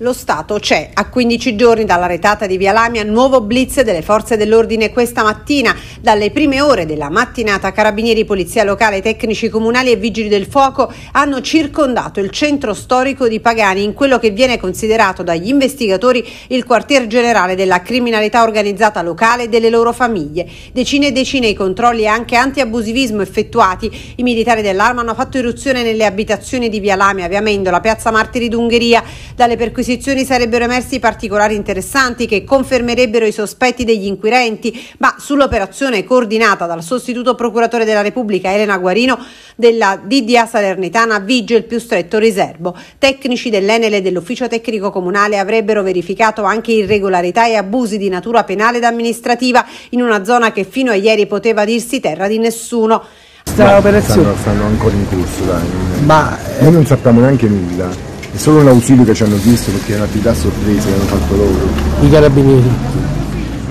Lo Stato c'è. A 15 giorni dalla retata di Via Lamia, nuovo blitz delle forze dell'ordine questa mattina. Dalle prime ore della mattinata, carabinieri, polizia locale, tecnici comunali e vigili del fuoco hanno circondato il centro storico di Pagani in quello che viene considerato dagli investigatori il quartier generale della criminalità organizzata locale e delle loro famiglie. Decine e decine i controlli e anche antiabusivismo effettuati. I militari dell'arma hanno fatto irruzione nelle abitazioni di Via Lamia, Via Mendola, Piazza Martiri d'Ungheria. Dalle perquisizioni perquisizioni sarebbero emersi particolari interessanti che confermerebbero i sospetti degli inquirenti, ma sull'operazione coordinata dal sostituto procuratore della Repubblica Elena Guarino della DDA Salernitana vige il più stretto riservo. Tecnici dell'Enel e dell'Ufficio Tecnico Comunale avrebbero verificato anche irregolarità e abusi di natura penale ed amministrativa in una zona che fino a ieri poteva dirsi terra di nessuno. Stanno, stanno ancora in corso, dai. Ma noi non sappiamo neanche nulla. È solo un ausilio che ci hanno visto perché è un'attività sorpresa che hanno fatto loro. I carabinieri.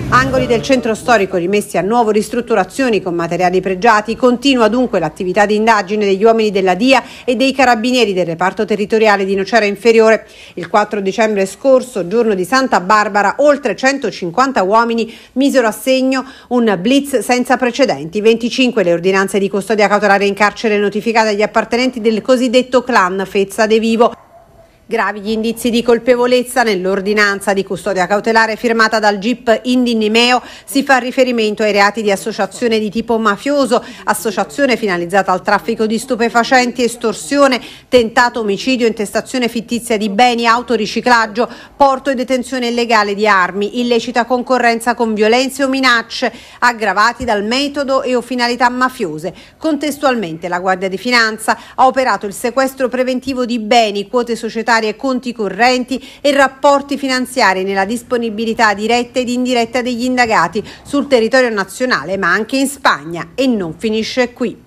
Angoli del centro storico rimessi a nuovo ristrutturazioni con materiali pregiati, continua dunque l'attività di indagine degli uomini della DIA e dei carabinieri del reparto territoriale di Nocera Inferiore. Il 4 dicembre scorso, giorno di Santa Barbara, oltre 150 uomini misero a segno un blitz senza precedenti. 25 le ordinanze di custodia cautelare in carcere notificate agli appartenenti del cosiddetto clan Fezza De Vivo. Gravi gli indizi di colpevolezza nell'ordinanza di custodia cautelare firmata dal GIP Indinimeo si fa riferimento ai reati di associazione di tipo mafioso, associazione finalizzata al traffico di stupefacenti, estorsione, tentato omicidio, intestazione fittizia di beni, autoriciclaggio, porto e detenzione illegale di armi, illecita concorrenza con violenze o minacce aggravati dal metodo e o finalità mafiose. Contestualmente la Guardia di Finanza ha operato il sequestro preventivo di beni, quote società finanziarie, conti correnti e rapporti finanziari nella disponibilità diretta ed indiretta degli indagati sul territorio nazionale ma anche in Spagna e non finisce qui.